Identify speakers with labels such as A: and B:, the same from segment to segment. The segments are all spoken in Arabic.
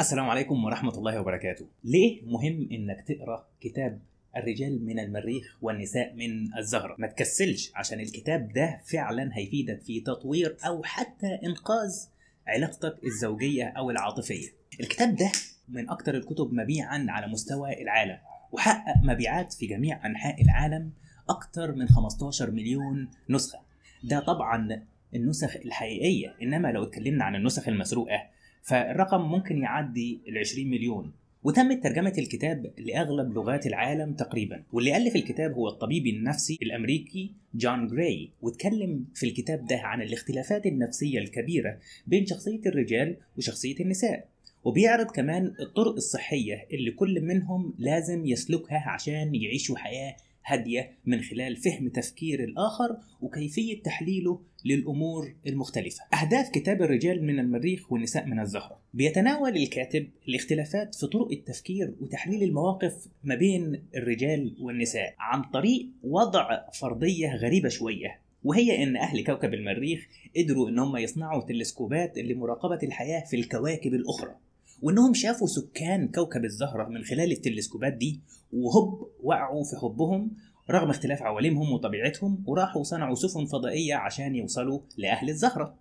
A: السلام عليكم ورحمة الله وبركاته. ليه مهم إنك تقرأ كتاب الرجال من المريخ والنساء من الزهرة ما تكسلش عشان الكتاب ده فعلا هيفيدك في تطوير أو حتى إنقاذ علاقتك الزوجية أو العاطفية الكتاب ده من أكتر الكتب مبيعا على مستوى العالم وحقق مبيعات في جميع أنحاء العالم أكتر من 15 مليون نسخة ده طبعا النسخ الحقيقية إنما لو اتكلمنا عن النسخ المسروقة فالرقم ممكن يعدي ال 20 مليون وتمت ترجمة الكتاب لأغلب لغات العالم تقريبا واللي ألف الكتاب هو الطبيب النفسي الأمريكي جون جراي واتكلم في الكتاب ده عن الاختلافات النفسية الكبيرة بين شخصية الرجال وشخصية النساء وبيعرض كمان الطرق الصحية اللي كل منهم لازم يسلكها عشان يعيشوا حياة هاديه من خلال فهم تفكير الاخر وكيفيه تحليله للامور المختلفه. اهداف كتاب الرجال من المريخ والنساء من الزهره. بيتناول الكاتب الاختلافات في طرق التفكير وتحليل المواقف ما بين الرجال والنساء عن طريق وضع فرضيه غريبه شويه وهي ان اهل كوكب المريخ قدروا ان هم يصنعوا تلسكوبات لمراقبه الحياه في الكواكب الاخرى وانهم شافوا سكان كوكب الزهره من خلال التلسكوبات دي وهب وقعوا في حبهم رغم اختلاف عوالمهم وطبيعتهم وراحوا صنعوا سفن فضائيه عشان يوصلوا لاهل الزهره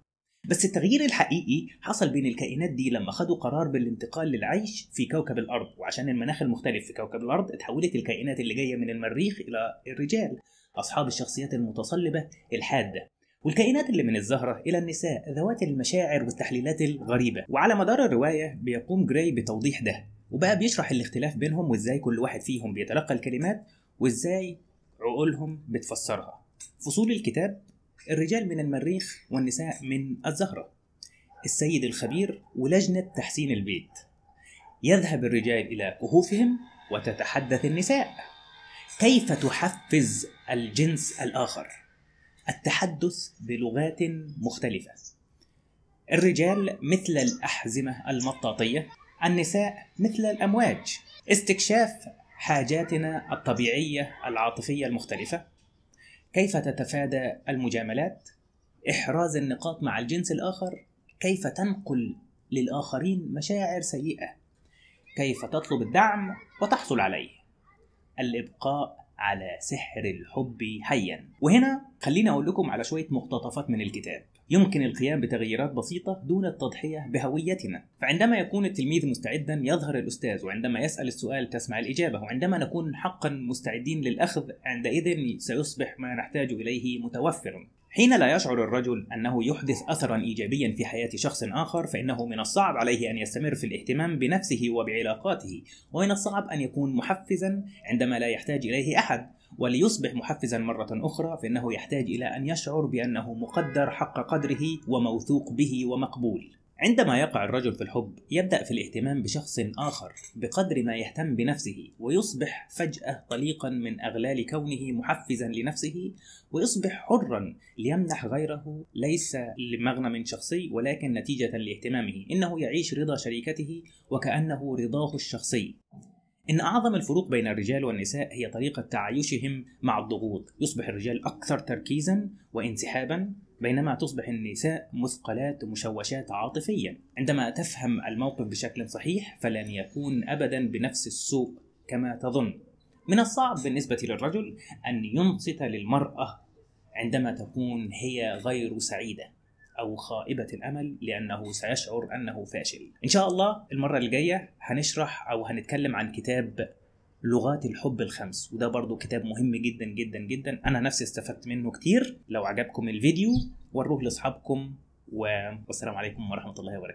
A: بس التغيير الحقيقي حصل بين الكائنات دي لما خدوا قرار بالانتقال للعيش في كوكب الارض وعشان المناخ المختلف في كوكب الارض اتحولت الكائنات اللي جايه من المريخ الى الرجال اصحاب الشخصيات المتصلبه الحاده والكائنات اللي من الزهرة إلى النساء ذوات المشاعر والتحليلات الغريبة وعلى مدار الرواية بيقوم جراي بتوضيح ده وبقى بيشرح الاختلاف بينهم وإزاي كل واحد فيهم بيتلقى الكلمات وإزاي عقولهم بتفسرها فصول الكتاب الرجال من المريخ والنساء من الزهرة السيد الخبير ولجنة تحسين البيت يذهب الرجال إلى كهوفهم وتتحدث النساء كيف تحفز الجنس الآخر التحدث بلغات مختلفة الرجال مثل الأحزمة المطاطية النساء مثل الأمواج استكشاف حاجاتنا الطبيعية العاطفية المختلفة كيف تتفادى المجاملات إحراز النقاط مع الجنس الآخر كيف تنقل للآخرين مشاعر سيئة كيف تطلب الدعم وتحصل عليه الإبقاء على سحر الحب حيا وهنا خليني أقول لكم على شوية مقتطفات من الكتاب يمكن القيام بتغييرات بسيطة دون التضحية بهويتنا، فعندما يكون التلميذ مستعدا يظهر الأستاذ، وعندما يسأل السؤال تسمع الإجابة، وعندما نكون حقا مستعدين للأخذ عندئذ سيصبح ما نحتاج إليه متوفرا، حين لا يشعر الرجل أنه يحدث أثرا إيجابيا في حياة شخص آخر فإنه من الصعب عليه أن يستمر في الاهتمام بنفسه وبعلاقاته ومن الصعب أن يكون محفزا عندما لا يحتاج إليه أحد وليصبح محفزا مرة أخرى فإنه يحتاج إلى أن يشعر بأنه مقدر حق قدره وموثوق به ومقبول عندما يقع الرجل في الحب يبدأ في الاهتمام بشخص آخر بقدر ما يهتم بنفسه ويصبح فجأة طليقا من أغلال كونه محفزا لنفسه ويصبح حرا ليمنح غيره ليس لمغنم شخصي ولكن نتيجة لاهتمامه إنه يعيش رضا شريكته وكأنه رضاه الشخصي إن أعظم الفروق بين الرجال والنساء هي طريقة تعايشهم مع الضغوط، يصبح الرجال أكثر تركيزًا وانسحابًا بينما تصبح النساء مثقلات مشوشات عاطفيا عندما تفهم الموقف بشكل صحيح فلن يكون أبدا بنفس السوء كما تظن من الصعب بالنسبة للرجل أن ينصت للمرأة عندما تكون هي غير سعيدة أو خائبة الأمل لأنه سيشعر أنه فاشل إن شاء الله المرة الجاية هنشرح أو هنتكلم عن كتاب لغات الحب الخمس وده برضو كتاب مهم جدا جدا جدا انا نفسي استفدت منه كتير لو عجبكم الفيديو وروه لاصحابكم والسلام عليكم ورحمه الله وبركاته